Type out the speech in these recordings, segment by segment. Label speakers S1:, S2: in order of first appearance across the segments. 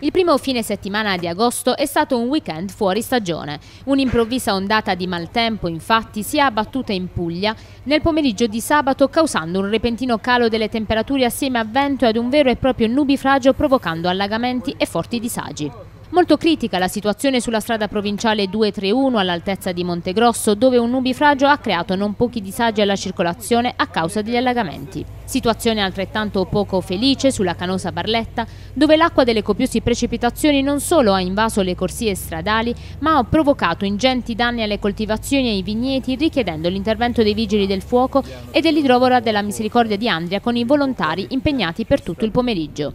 S1: Il primo fine settimana di agosto è stato un weekend fuori stagione. Un'improvvisa ondata di maltempo infatti si è abbattuta in Puglia nel pomeriggio di sabato causando un repentino calo delle temperature assieme a vento e ad un vero e proprio nubifragio provocando allagamenti e forti disagi. Molto critica la situazione sulla strada provinciale 231 all'altezza di Montegrosso, dove un nubifragio ha creato non pochi disagi alla circolazione a causa degli allagamenti. Situazione altrettanto poco felice sulla canosa Barletta, dove l'acqua delle copiose precipitazioni non solo ha invaso le corsie stradali, ma ha provocato ingenti danni alle coltivazioni e ai vigneti, richiedendo l'intervento dei vigili del fuoco e dell'idrovora della Misericordia di Andria con i volontari impegnati per tutto il pomeriggio.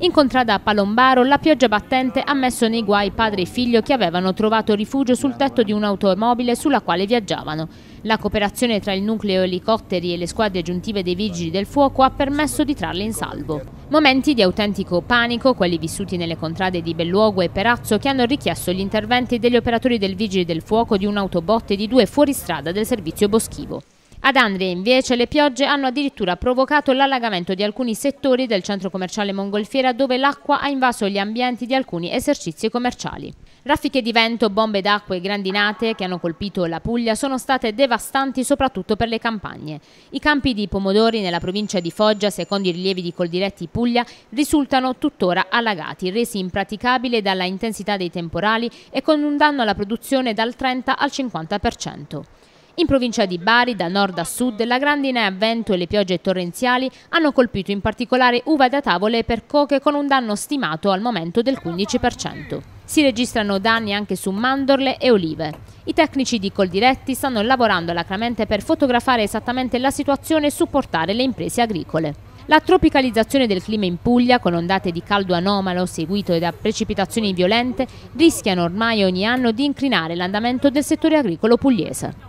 S1: Incontrata a Palombaro, la pioggia battente ha messo nei guai padre e figlio che avevano trovato rifugio sul tetto di un'automobile sulla quale viaggiavano. La cooperazione tra il nucleo elicotteri e le squadre aggiuntive dei vigili del fuoco ha permesso di trarle in salvo. Momenti di autentico panico, quelli vissuti nelle contrade di Belluogo e Perazzo, che hanno richiesto gli interventi degli operatori del vigili del fuoco di un'autobotte di due fuoristrada del servizio boschivo. Ad Andria invece le piogge hanno addirittura provocato l'allagamento di alcuni settori del centro commerciale Mongolfiera dove l'acqua ha invaso gli ambienti di alcuni esercizi commerciali. Raffiche di vento, bombe d'acqua e grandinate che hanno colpito la Puglia sono state devastanti soprattutto per le campagne. I campi di pomodori nella provincia di Foggia, secondo i rilievi di Coldiretti Puglia, risultano tuttora allagati, resi impraticabili dalla intensità dei temporali e con un danno alla produzione dal 30 al 50%. In provincia di Bari, da nord a sud, la grandine a vento e le piogge torrenziali hanno colpito in particolare uva da tavole per coche con un danno stimato al momento del 15%. Si registrano danni anche su mandorle e olive. I tecnici di Coldiretti stanno lavorando alacramente per fotografare esattamente la situazione e supportare le imprese agricole. La tropicalizzazione del clima in Puglia, con ondate di caldo anomalo seguite da precipitazioni violente, rischiano ormai ogni anno di inclinare l'andamento del settore agricolo pugliese.